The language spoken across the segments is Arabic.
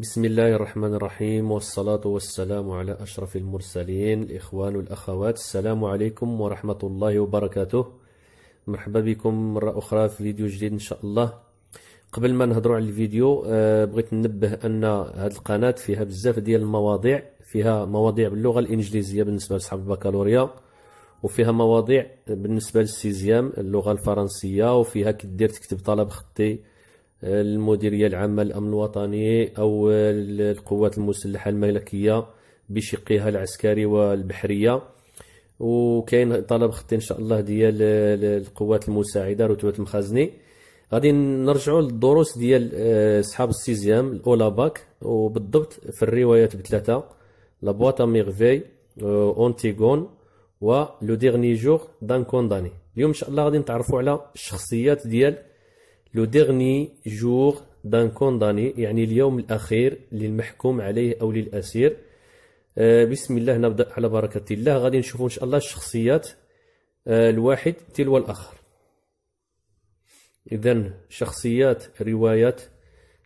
بسم الله الرحمن الرحيم والصلاة والسلام على أشرف المرسلين الإخوان والأخوات السلام عليكم ورحمة الله وبركاته مرحبا بكم مرة أخرى في فيديو جديد إن شاء الله قبل ما نهضروا على الفيديو آه، بغيت ننبه أن هذه القناة فيها بزاف ديال المواضيع فيها مواضيع باللغة الإنجليزية بالنسبة لأصحاب البكالوريا وفيها مواضيع بالنسبة للسيزيام اللغة الفرنسية وفيها كدير تكتب طلب خطي المديريه العامه للامن الوطني او القوات المسلحه الملكيه بشقها العسكري والبحريه وكاين طلب خطي ان شاء الله ديال القوات المساعده رتبه المخازني غادي نرجعوا للدروس ديال آه، اصحاب السيزيام باك وبالضبط في الروايات بثلاثه لابواتا ميغفي آه، اونتيغون ولو لو ديرني جور دان كونداني اليوم ان شاء الله غادي نتعرفوا على الشخصيات ديال لو ديرني جور دان كونداني يعني اليوم الأخير للمحكوم عليه أو للأسير بسم الله نبدأ على بركة الله غادي نشوفوا إن شاء الله الشخصيات الواحد تلو الآخر إذا شخصيات روايات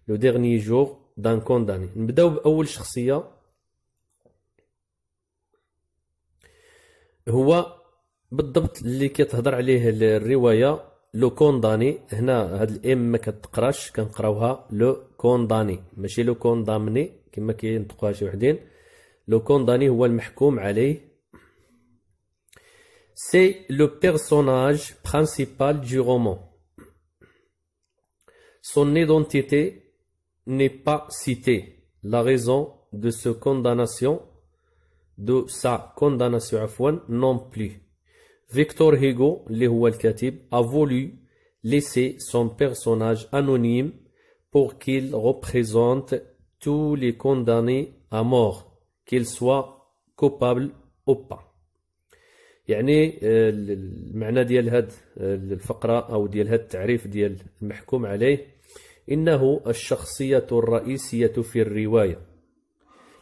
لو ديرني جور دان كونداني نبداو بأول شخصية هو بالضبط اللي كتهضر عليه الرواية لو كونداني هنا هاد الام ما كتقراش كنقراوها لو كونداني ماشي لو كوندامني كما كينطقوها شي وحدين لو كونداني هو المحكوم عليه C'est le personnage principal du roman. Son identité n'est pas citée. La raison de, sa condamnation, de sa condamnation non plus. فيكتور هيغو اللي هو الكاتب افولي ليسي سون بيرسوناج انونيم anonyme pour qu'il représente tous les condamnés à mort qu'ils soient coupables ou pas يعني آه، المعنى ديال هاد آه، الفقرة أو ديال هاد التعريف ديال المحكوم عليه إنه الشخصية الرئيسية في الرواية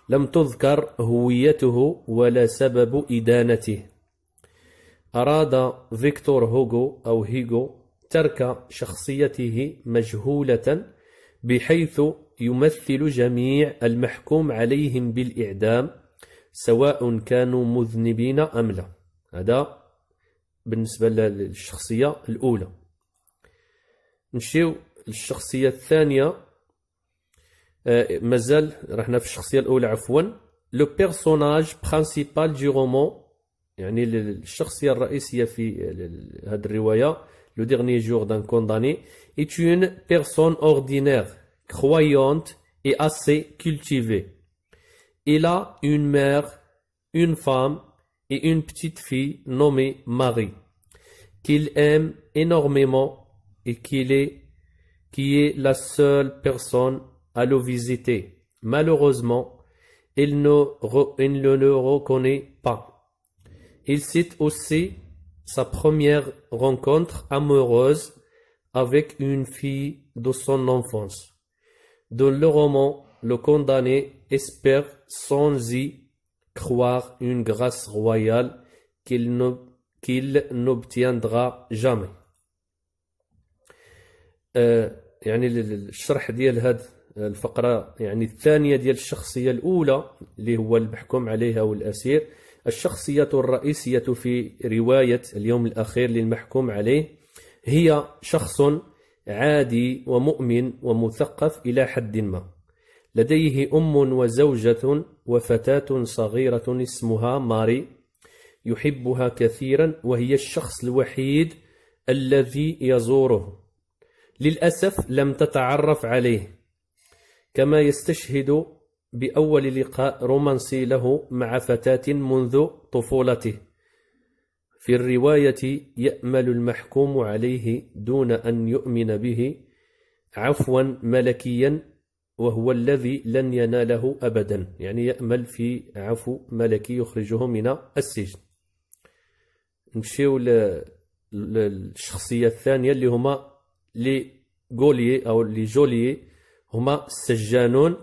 لم تذكر هويته ولا سبب إدانته أراد فيكتور هوغو أو هيغو ترك شخصيته مجهولة بحيث يمثل جميع المحكوم عليهم بالإعدام سواء كانوا مذنبين أم لا هذا بالنسبة للشخصية الأولى نمشيو للشخصية الثانية آه مازال رحنا في الشخصية الأولى عفوا لو بيرسوناج برانسيبال دي رومون le dernier jour d'un condamné est une personne ordinaire, croyante et assez cultivée. Il a une mère, une femme et une petite fille nommée Marie, qu'il aime énormément et qu'il est, qui est la seule personne à le visiter. Malheureusement, il ne le reconnaît pas. Il cite aussi sa première rencontre amoureuse avec une fille de son enfance. Dans le roman, le condamné espère sans y croire une grâce royale qu'il n'obtiendra jamais. يعني الشرح ديال الشخصية الرئيسية في رواية اليوم الأخير للمحكوم عليه هي شخص عادي ومؤمن ومثقف إلى حد ما لديه أم وزوجة وفتاة صغيرة اسمها ماري يحبها كثيرا وهي الشخص الوحيد الذي يزوره للأسف لم تتعرف عليه كما يستشهد بأول لقاء رومانسي له مع فتاة منذ طفولته في الرواية يأمل المحكوم عليه دون أن يؤمن به عفوا ملكيا وهو الذي لن يناله أبدا يعني يأمل في عفو ملكي يخرجه من السجن نمشيو للشخصية الثانية اللي هما لي جوليي أو لي جوليي هما السجانون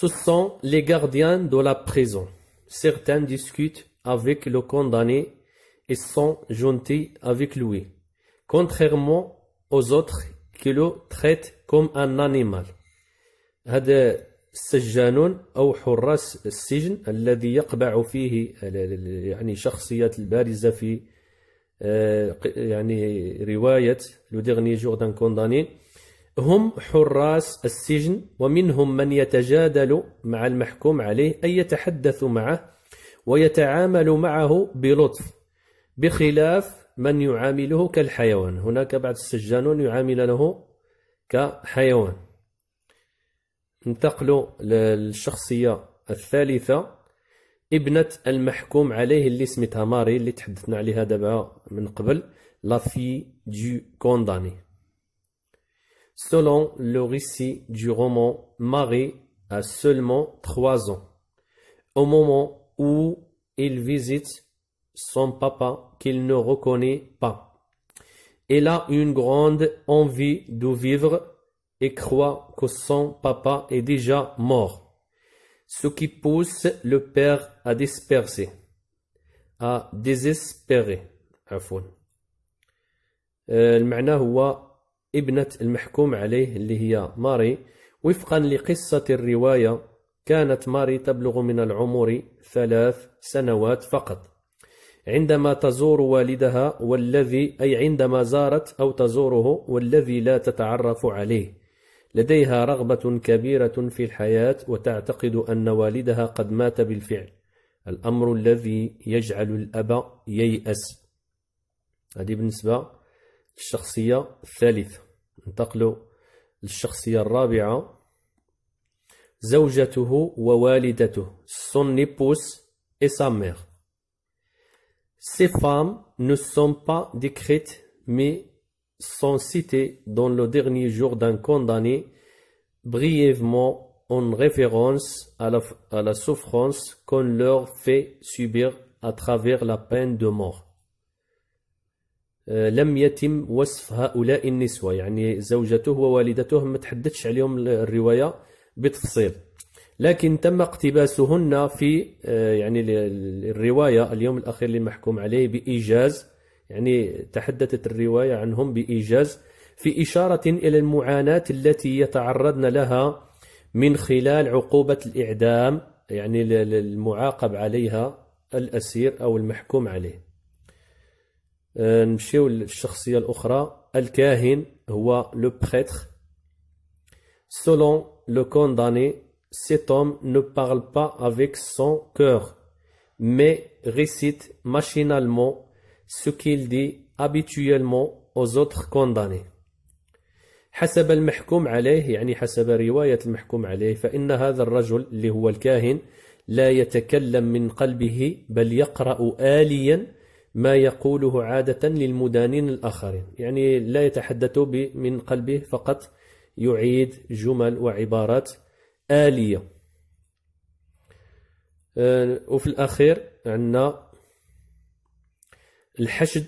Ce sont les gardiens de la prison. Certains discutent avec le condamné et sont gentils avec lui, contrairement aux autres qui le traitent comme un animal. هذا dernier أو حراس السجن الذي يقبع فيه يعني شخصيات البارزة في يعني رواية لو ديغني دان كونداني هم حراس السجن ومنهم من يتجادل مع المحكوم عليه أي يتحدث معه ويتعامل معه بلطف بخلاف من يعامله كالحيوان هناك بعض السجانون يعاملونه كحيوان انتقلوا للشخصية الثالثة ابنة المحكوم عليه اللي سميتها ماري اللي تحدثنا عليها دابا من قبل لافي دو كونداني selon le récit du roman, Marie a seulement trois ans, au moment où il visite son papa qu'il ne reconnaît pas. Elle a une grande envie de vivre et croit que son papa est déjà mort, ce qui pousse le père à disperser, à désespérer. ابنة المحكوم عليه اللي هي ماري وفقا لقصة الرواية كانت ماري تبلغ من العمر ثلاث سنوات فقط عندما تزور والدها والذي أي عندما زارت أو تزوره والذي لا تتعرف عليه لديها رغبة كبيرة في الحياة وتعتقد أن والدها قد مات بالفعل الأمر الذي يجعل الأب ييأس هذه بالنسبة الشخصية الثالثة ننتقلوا Rabia الرابعة زوجته ووالدته son épouse et sa mère Ces femmes ne sont pas décrites mais sont citées dans le dernier jour d'un condamné brièvement en référence à la souffrance qu'on leur fait subir à travers la peine de mort. آه، لم يتم وصف هؤلاء النسوة يعني زوجته ووالدته ما تحدثش عليهم الرواية بتفصيل لكن تم اقتباسهن في آه، يعني الرواية اليوم الأخير اللي محكوم عليه بإيجاز يعني تحدثت الرواية عنهم بإيجاز في إشارة إلى المعاناة التي يتعرضن لها من خلال عقوبة الإعدام يعني المعاقب عليها الأسير أو المحكوم عليه آه، نمشيو للشخصيه الاخرى الكاهن هو لو بريتر سولون لو كونداني cet homme ne parle pas avec son cœur, mais récite machinalement ce qu'il dit habituellement aux autres condamnés. حسب المحكوم عليه يعني حسب رواية المحكوم عليه فإن هذا الرجل اللي هو الكاهن لا يتكلم من قلبه بل يقرأ آليا ما يقوله عادة للمدانين الآخرين يعني لا يتحدث من قلبه فقط يعيد جمل وعبارات آلية آه، وفي الأخير عندنا الحشد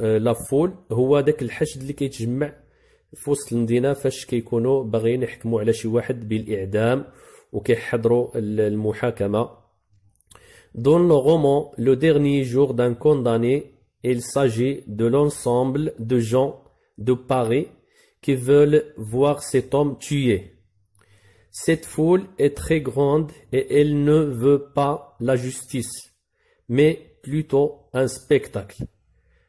آه، لافول هو داك الحشد اللي كيتجمع في وسط المدينه فاش كيكونوا باغيين يحكموا على شي واحد بالاعدام وكيحضروا المحاكمه Dans le roman Le dernier jour d'un condamné, il s'agit de l'ensemble de gens de Paris qui veulent voir cet homme tué. Cette foule est très grande et elle ne veut pas la justice, mais plutôt un spectacle,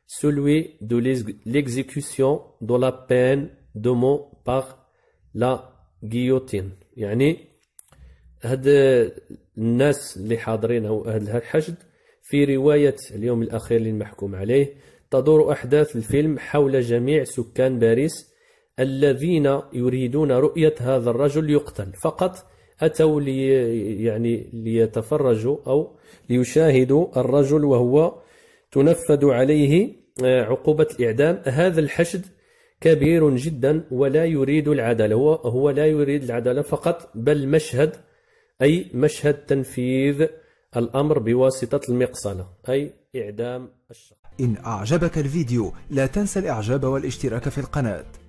celui de l'exécution de la peine de mort par la guillotine. الناس اللي حاضرين هذا الحشد في رواية اليوم الأخير للمحكوم عليه تدور أحداث الفيلم حول جميع سكان باريس الذين يريدون رؤية هذا الرجل يقتل فقط أتوا لي يعني ليتفرجوا أو ليشاهدوا الرجل وهو تنفذ عليه آه، عقوبة الإعدام هذا الحشد كبير جدا ولا يريد العدالة هو, هو لا يريد العدالة فقط بل مشهد أي مشهد تنفيذ الأمر بواسطة المقصلة أي إعدام الشخص إن أعجبك الفيديو لا تنسى الإعجاب والاشتراك في القناة